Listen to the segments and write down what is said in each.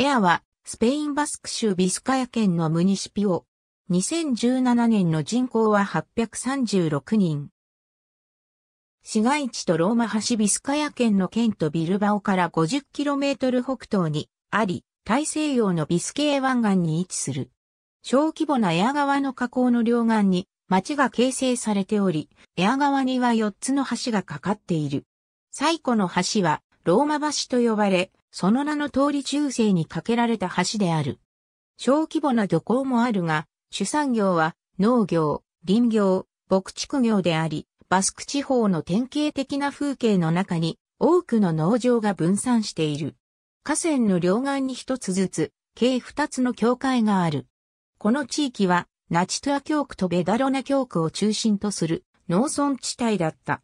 エアは、スペインバスク州ビスカヤ県のムニシピオ。2017年の人口は836人。市街地とローマ橋ビスカヤ県の県とビルバオから 50km 北東にあり、大西洋のビスケー湾岸に位置する。小規模なエア川の河口の両岸に町が形成されており、エア川には4つの橋がかかっている。最古の橋はローマ橋と呼ばれ、その名の通り中世に架けられた橋である。小規模な漁港もあるが、主産業は農業、林業、牧畜業であり、バスク地方の典型的な風景の中に多くの農場が分散している。河川の両岸に一つずつ、計二つの教会がある。この地域は、ナチトラア教区とベダロナ教区を中心とする農村地帯だった。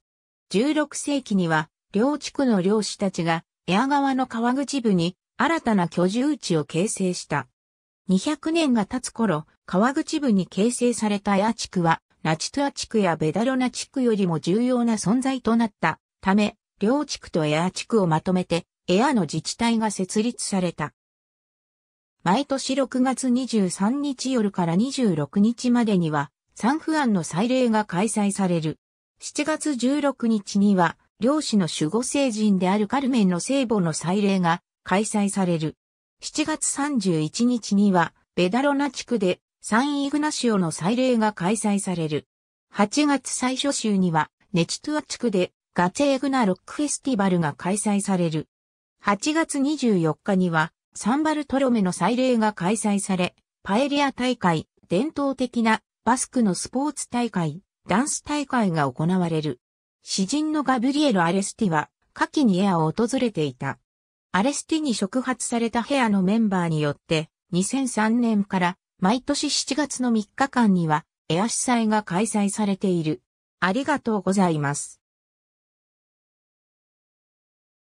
16世紀には、両地区の漁師たちがエア川の川口部に新たな居住地を形成した。200年が経つ頃、川口部に形成されたエア地区は、ナチトア地区やベダロナ地区よりも重要な存在となったため、両地区とエア地区をまとめて、エアの自治体が設立された。毎年6月23日夜から26日までには、サンフアンの祭礼が開催される。7月16日には、漁師の守護聖人であるカルメンの聖母の祭礼が開催される。7月31日には、ベダロナ地区でサンイグナシオの祭礼が開催される。8月最初週には、ネチトゥア地区でガチェグナロックフェスティバルが開催される。8月24日には、サンバルトロメの祭礼が開催され、パエリア大会、伝統的なバスクのスポーツ大会、ダンス大会が行われる。詩人のガブリエル・アレスティは、夏季にエアを訪れていた。アレスティに触発されたヘアのメンバーによって、2003年から毎年7月の3日間には、エア主催が開催されている。ありがとうございます。